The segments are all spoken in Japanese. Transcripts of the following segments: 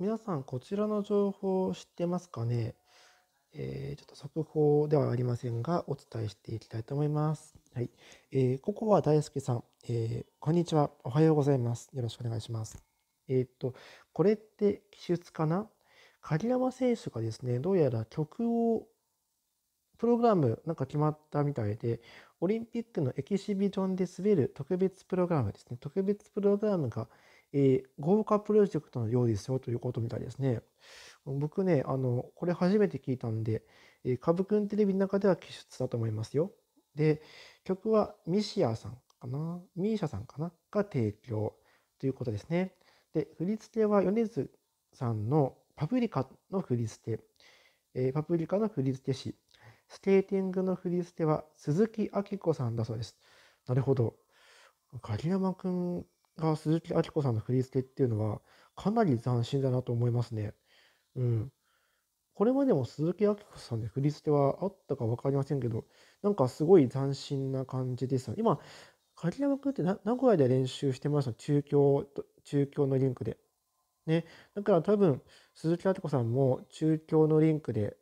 皆さんこちらの情報を知ってますかね、えー、ちょっと速報ではありませんが、お伝えしていきたいと思います。はい。えー、ここは大輔さん、えー、こんにちは。おはようございます。よろしくお願いします。えっ、と、これって記述かな鍵山選手がですね、どうやら曲を、プログラムなんか決まったみたいで、オリンピックのエキシビジョンで滑る特別プログラムですね。特別プログラムが、えー、豪華プロジェクトのようですよということみたいですね。僕ね、あの、これ初めて聞いたんで、えー、カブくんテレビの中では記述だと思いますよ。で、曲はミシアさんかなミーシャさんかなが提供ということですね。で、振り付けは米津さんのパプリカの振り付け、えー、パプリカの振り付け師、スケーティングの振り付けは鈴木明子さんだそうです。なるほど。鍵山くんが鈴木明子さんの振り付けっていうのはかなり斬新だなと思いますね。うん。これまでも鈴木明子さんで振り付けはあったか分かりませんけど、なんかすごい斬新な感じでした。今、鍵山くんって名古屋で練習してました。中京、中京のリンクで。ね。だから多分、鈴木明子さんも中京のリンクで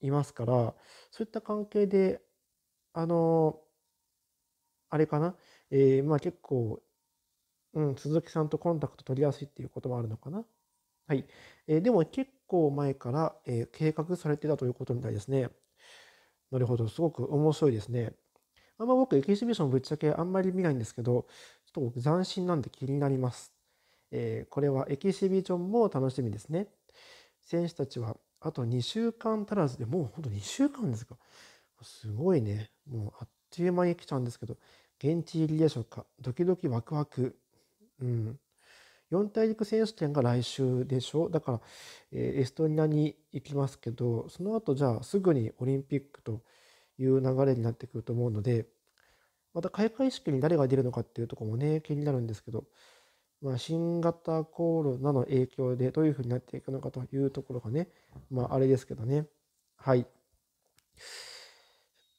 いますからそういった関係であのあれかな、えー、まあ結構、うん、鈴木さんとコンタクト取りやすいっていうこともあるのかな。はい。えー、でも結構前から、えー、計画されてたということみたいですね。なるほど。すごく面白いですね。あんま僕、エキシビションぶっちゃけあんまり見ないんですけど、ちょっと斬新なんで気になります。えー、これはエキシビションも楽しみですね。選手たちはあと2週間足らずでもうほんと2週間ですか。すごいね。もうあっという間に来ちゃうんですけど、現地入りでしょうか。ドキドキワクワク。うん。四大陸選手権が来週でしょだから、えー、エストニアに行きますけど、その後じゃあすぐにオリンピックという流れになってくると思うので、また開会式に誰が出るのかっていうとこもね、気になるんですけど、まあ、新型コロナの影響でどういうふうになっていくのかというところがね、まあ、あれですけどね。はい。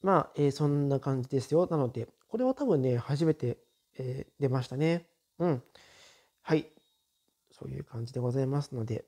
まあ、えー、そんな感じですよ。なので、これは多分ね、初めて、えー、出ましたね。うん。はい。そういう感じでございますので、